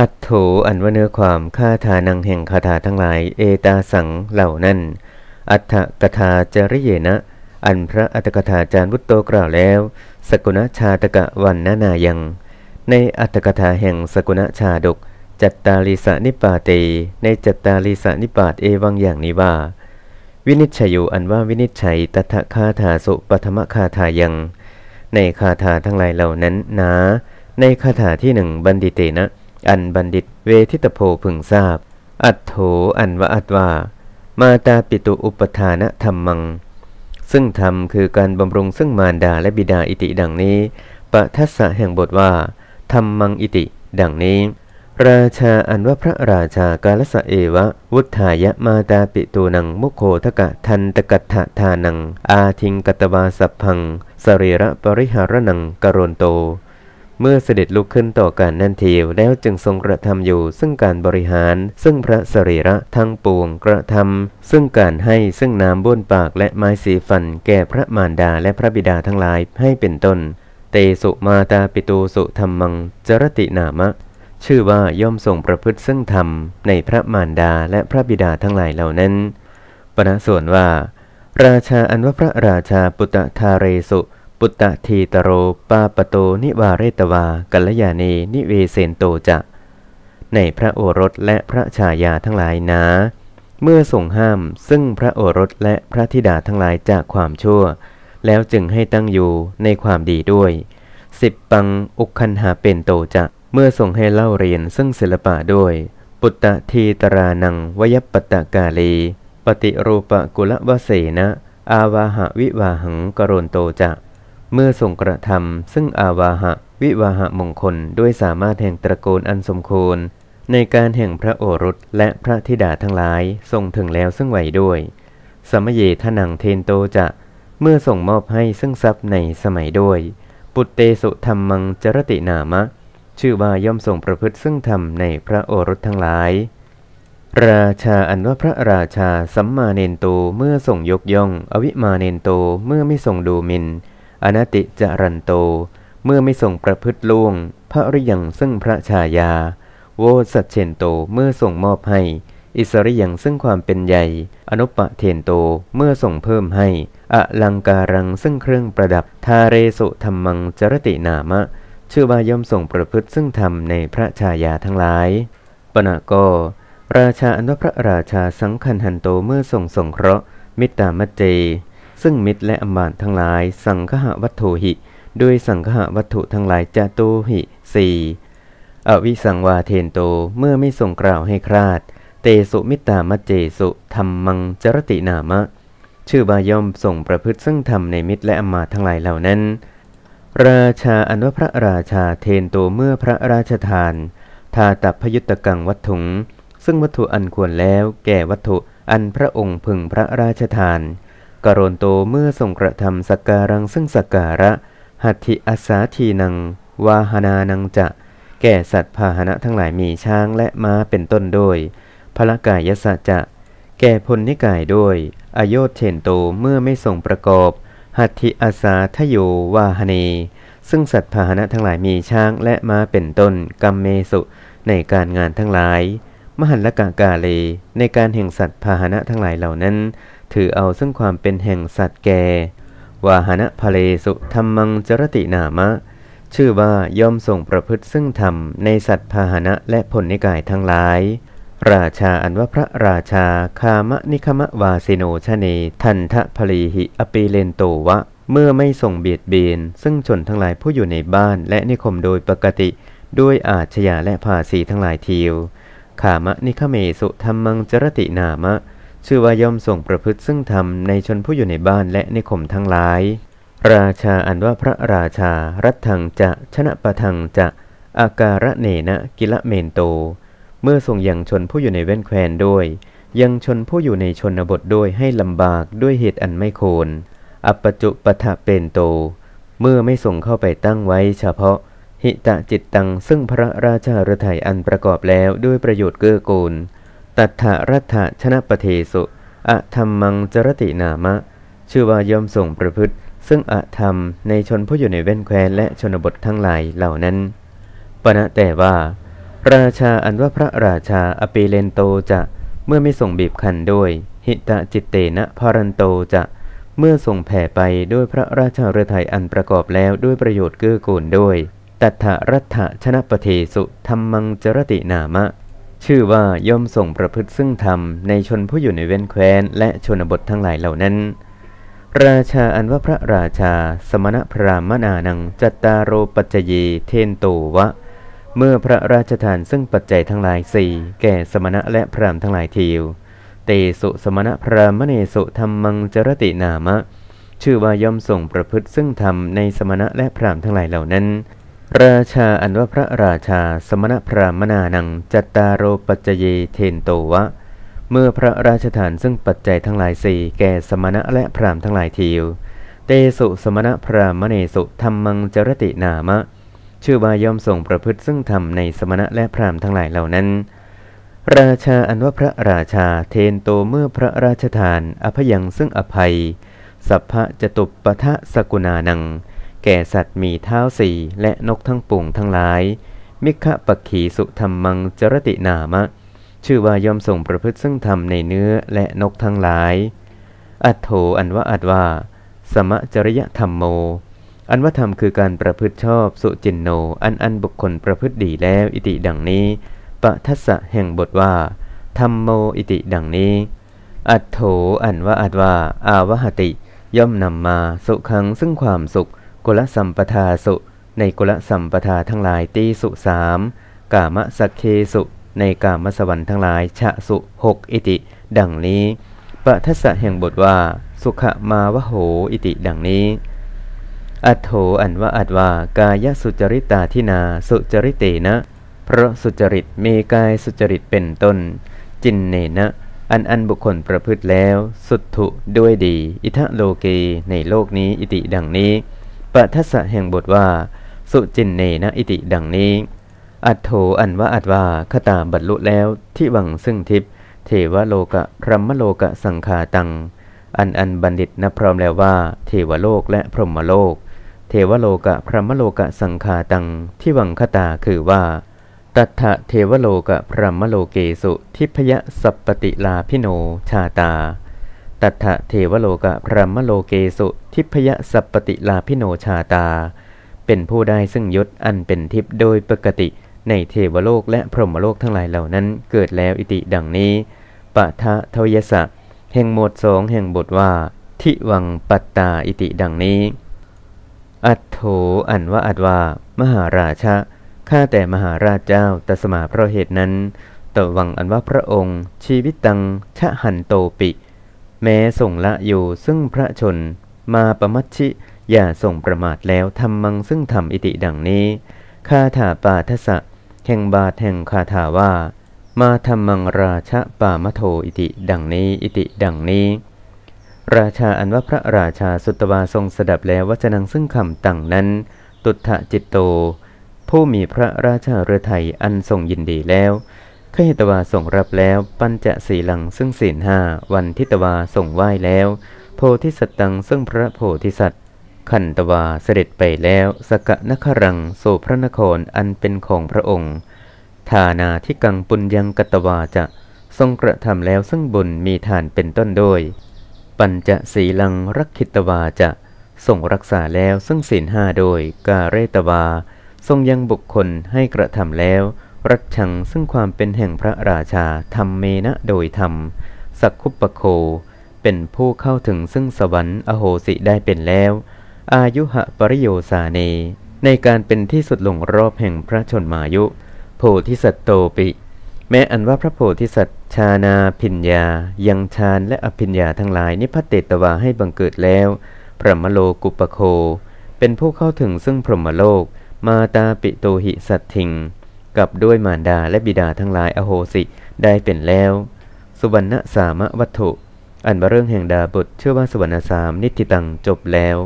อัตโถอันว่าเนื้อความค่าทานังแห่งคาถาทั้งหลาย เอตาสังเหล่านั้น อัตถกถาจริเยนะ อันพระอัตถกถาจารย์วุตโตกล่าวแล้ว สกุณชาตกะวันนานายัง ในอัตถกถาแห่งสกุณชาดก จัตตาลิสานิปาเตในจัตตาลิสานิปาตเอวังอย่างนี้ว่า วินิจฉัยอันว่าวินิจฉัยตถคาถาสุปธรรมคาถายัง ในคาถาทั้งหลายเหล่านั้น นา ในคาถาที่หนึ่งบันดิเตนะอันบัณฑิตเวทิตโพพึงทราบ อัตโถอันวะอัตวามาตาปิตุอุปทานะธรรมัง ซึ่งธรรมคือการบำรุงซึ่งมารดาและบิดาอิติดังนี้ปะทัสสะแห่งบทว่าธรรมังอิติ ดังนี้ ราชาอันว่าพระราชากาลสะเอวะวุฒายะมาตาปิตูนัง มุโคทกะทันตกัตถทานัง อาทิงกตวาสัพพังสรีระปริหารนังกรนโตเมื่อเสด็จลุกขึ้นต่อการนั่นทีแล้วจึงทรงกระทำอยู่ซึ่งการบริหารซึ่งพระสรีระทั้งปวงกระทำซึ่งการให้ซึ่งน้ำบ้วนปากและไม้สีฟันแก่พระมารดาและพระบิดาทั้งหลายให้เป็นต้น เตสุมาตาปิตูสุธรรมังจรตินามะ ชื่อว่าย่อมทรงประพฤติซึ่งธรรมในพระมารดาและพระบิดาทั้งหลายเหล่านั้นปณะส่วนว่า ราชาอันว่าพระราชาปุตตะทาเรสุปุตตะทีตโรปาปโตนิวาเรตวา กัลยาเนนิเวเสนโตจะในพระโอรสและพระชายาทั้งหลายนะเมื่อส่งห้ามซึ่งพระโอรสและพระธิดาทั้งหลายจากความชั่ว แล้วจึงให้ตั้งอยู่ในความดีด้วย สิบปังอุคันหาเป็นโตจะเมื่อส่งให้เล่าเรียนซึ่งศิลปะด้วย ปุตตะทีตรานังวยปตะกาลีปฏิรูปกุลวเสนะอาวาหะวิวาหังกรนโตจะเมื่อส่งกระทำซึ่งอาวาหะวิวาหะมงคลด้วยสามารถแห่งตระกนอันสมควรในการแห่งพระโอรสและพระธิดาทั้งหลายทรงถึงแล้วซึ่งไหวด้วย สมเยทนังเทนโตจะเมื่อส่งมอบให้ซึ่งทรัพย์ในสมัยด้วย ปุตเตสุธรรมมังจรตินามะ ชื่อว่าย่อมส่งประพฤติซึ่งธรรมในพระโอรสทั้งหลาย ราชาอันว่าพระราชาสัมมาเนนโตเมื่อส่งยกย่อง อวิมาเนนโตเมื่อไม่ส่งดูมิน่นอนติจรันโตเมื่อไม่ทรงประพฤติล่วงพระริยังซึ่งพระชายา โวสัจเชนโตเมื่อส่งมอบให้อิสริยังซึ่งความเป็นใหญ่ อนุปะเทนโตเมื่อส่งเพิ่มให้อลังการังซึ่งเครื่องประดับทาเรสุธรรมังจรตินามะ ชื่อว่าย่อมส่งประพฤติซึ่งธรรมในพระชายาทั้งหลายปณะกราชาอันว่าพระราชาสังคันหันโตเมื่อส่งสงเคราะห์มิตรามเจซึ่งมิตรและอัมบานทั้งหลาย สังคหวัตถุหิด้วยสังคหวัตถุทั้งหลายจะตูหิสี่อวิสังวาเทนโตเมื่อไม่ส่งกล่าวให้คลาด เตสุ มิตามัจเจสุธรรมมังจรตินามะ ชื่อบายอมส่งประพฤติ ซึ่งธรรมในมิตรและอัมาทั้งหลายเหล่านั้น ราชาอันว่าพระราชาเทนโตเมื่อพระราชทาน ทาตับพยุตกังวัตถุงซึ่งวัตถุอันควรแล้วแก่วัตถุอันพระองค์พึงพระราชทานกโรนโตเมื่อทรงกระทำสักการังซึ่งสักการะ หัตถิอาสาทีนังวาหนานังจะ แก่สัตว์พาหนะทั้งหลายมีช้างและม้าเป็นต้นโดยพละกายสัจจะแก่พลนิกายด้วย อโยธเชนโตเมื่อไม่ทรงประกอบ หัตถิอาสาทโยวาหเนซึ่งสัตว์พาหนะทั้งหลายมีช้างและม้าเป็นต้นกัมเมสุ ในการงานทั้งหลาย มหันละกากาเลในการแห่งสัตว์พาหนะทั้งหลายเหล่านั้นถือเอาซึ่งความเป็นแห่งสัตว์แก่ วาหณะภเลสุธรรมังจรตินามะ ชื่อว่าย่อมส่งประพฤติซึ่งธรรมในสัตว์พาหณะและผลนิกายทั้งหลาย ราชาอันว่าพระราชา คามะนิคมะวาสิโนชเน ทันทะพลีหิอปีเลนโตวะ เมื่อไม่ส่งเบียดเบียน ซึ่งชนทั้งหลายผู้อยู่ในบ้านและนิคมโดยปกติ ด้วยอาชญาและภาษีทั้งหลายทิว ขามะนิคเมสุธรรมังจรตินามะชื่อว่าย่อมส่งประพฤติซึ่งธรรมในชนผู้อยู่ในบ้านและในข่มทั้งหลาย ราชาอันว่าพระราชารัฐทังจะชนะประทังจะอาการะเนนะกิละเมนโต เมื่อส่งยังชนผู้อยู่ในเว้นแควนด้วย ยังชนผู้อยู่ในชนบทด้วยให้ลำบากด้วยเหตุอันไม่โคนอปจุปทะเป็นโตเมื่อไม่ส่งเข้าไปตั้งไว้ เฉพาะหิตะจิตตังซึ่งพระราชาฤทัยอันประกอบแล้วด้วยประโยชน์เกื้อกูลตัทธรัฐชนะประเทสุอะธรรมังจรตินามะ ชื่อว่าย่อมส่งประพฤติ ซึ่งอะธรรมในชนผู้อยู่ในเว้นแคว้นและชนบททั้งหลายเหล่านั้น ปณะแต่ว่าราชาอันว่าพระราชาอปีเลนโตจะเมื่อไม่ส่งบีบคั้นด้วยหิตะจิตเตนะพารันโตจะเมื่อส่งแผ่ไปด้วยพระราชาเรือไทยอันประกอบแล้วด้วยประโยชน์เกื้อกูลด้วยตัทธรัฐชนะประเทสุธรรมังจรตินามะชื่อว่าย่อมส่งประพฤติซึ่งธรรม ในชนผู้อยู่ในเว้นแคว้นและชนบททั้งหลายเหล่านั้น ราชาอันว่าพระราชา สมณพราหมนานังจัตตารโรปัจจเยเทนโตวะ เมื่อพระราชทานซึ่งปัจจัยทั้งหลายสี่แก่สมณะและพราหมณ์ทั้งหลายทีวเตสุสมณพราหมเนสุธรรมังจรตินามะ ชื่อว่าย่อมส่งประพฤติซึ่งธรรมในสมณะและพราหมณ์ทั้งหลายเหล่านั้นราชาอันว่าพระราชาสมณพราหมนานังจัตตารโรปัจเเยเทนโตวะเมื่อพระราชฐานซึ่งปัจจัยทั้งหลายสี่แก่สมณะและพราหมณ์ทั้งหลายทีว เตสุสมณะ พราหมเนสุธรรมังจรตินามะ ชื่อว่ายอมส่งประพฤติซึ่งธรรมในสมณะและพราหมณ์ทั้งหลายเหล่านั้น ราชาอันว่าพระราชาเทนโตเมื่อพระราชทานอภยังซึ่งอภัยสัพพะจตุปปทะสกุณานังแก่สัตว์มีเท้าสี่และนกทั้งปุงทั้งหลาย มิขะปักขีสุธรรมังจรตินามะ ชื่อว่ายอมส่งประพฤติซึ่งธรรมในเนื้อและนกทั้งหลาย อัตโถอันว่าอัตว่า สมะจริยธรรมโม อันว่าธรรมคือการประพฤติชอบสุจินโน อันอันบุคคลประพฤติดีแล้วอิติดังนี้ปะทัสสะแห่งบทว่าธรรมโมอิติดังนี้ อัตโถอันว่าอัตว่าอาวหติ ย่อมนำมาสุขังซึ่งความสุขกุลสัมปทาสุในกุลสัมปทาทั้งหลายตีสุสาม กามสักเคสุใน กามสวรรค์ทั้งหลายชะสุหกอิติ ดังนี้ปะทัสสะแห่งบทว่า สุขมาวโหอิติ ดังนี้ อัตโถอันว่าอัตวา กายสุจริตาทินาสุจริเตนะ เพราะสุจริตมีกายสุจริตเป็น ต้น จินเนนะ อันอันบุคคลประพฤติแล้ว สุทธุด้วยดี อิทะโลเกในโลกนี้อิติดังนี้ปทัสสะแห่งบทว่าสุจินเนนะอิติดังนี้ อัตโถอันว่าอัตว่าขตาบรรลุแล้วที่วังซึ่งทิพ เทวโลกะพรหมโลกะสังขาตัง อันอันบัณฑิตนับพร้อมแล้วว่า เทวโลกและพรหมโลก เทวโลกะพรหมโลกะสังขาตังที่วังคตาคือว่าตัทธเทวโลกะพรหมโลเกสุทิพยสัปปติลาพิโนชาตาตัทะเทวโลกะพรหมโลเกสุทิพยสัพปติลาพิโนชาตา เป็นผู้ได้ซึ่งยศอันเป็นทิพย์โดยปกติในเทวโลกและพรหมโลกทั้งหลายเหล่านั้น เกิดแล้วอิติดังนี้ ปะทะทวยสะแห่งหมวดสองแห่งบทว่า ทิวังปัตตาอิติดังนี้ อัตโถอันว่าอัตว่ามหาราชะ ข้าแต่มหาราชเจ้าตสมาเพราะเหตุนั้นตวังอันว่าพระองค์ ชีวิตตังชะหันโตปิแม้ ส่งละอยู่ซึ่งพระชน มาประมัชชิอย่าส่งประมาทแล้วทำมังซึ่งทำอิติดังนี้คาถาปาทสะแห่งบาทแห่งคาถาว่ามาทำมังราชะปามโทอิติดังนี้อิติดังนี้ ราชาอันว่าพระราชาสุตวาทรงสดับแล้ววจนังซึ่งคำต่้งนั้น ตุทะจิตโต ผู้มีพระราชาเรือไทยอันทรงยินดีแล้วขหิตวา ส่งรับแล้วปัญจสีหลังซึ่งศีลห้า วันทิตวาส่งไหว้แล้ว โพธิสัตตังซึ่งพระโพธิสัตว์ ขันตวาเสด็จไปแล้วสกนนครังโสพระนครอันเป็นของพระองค์ทานาที่กังปุญยังกตวาจะ ทรงกระทำแล้วซึ่งบุญมีฐานเป็นต้นโดยปัญจสีลังรักขิตวาจะทรงรักษาแล้วซึ่งศีลห้าโดย กาเรตวา ทรงยังบุคคลให้กระทำแล้วรัชังซึ่งความเป็นแห่งพระราชา ธรรมเมนะโดยธรรม สักคุปโค เป็นผู้เข้าถึงซึ่งสวรรค์อโหสิได้เป็นแล้ว อายุหะปริโยสาเนในการเป็นที่สุดลงรอบแห่งพระชนมายุ โพธิสัตโตปิ แม้อันว่าพระโพธิสัตว์ชานาพิญญา ยังฌานและอภิญญาทั้งหลายนิพพเตตวาให้บังเกิดแล้ว พระมโลกุปโคเป็นผู้เข้าถึงซึ่งพรหมโลกมาตาปิโตหิสัตถิงกับด้วยมารดาและบิดาทั้งหลายอโหสิ ได้เป็นแล้ว สุวรรณสามะวัตถุ อันบเรื่องแห่งดาบทเชื่อว่าสุวรรณสามนิติตังจบแล้ว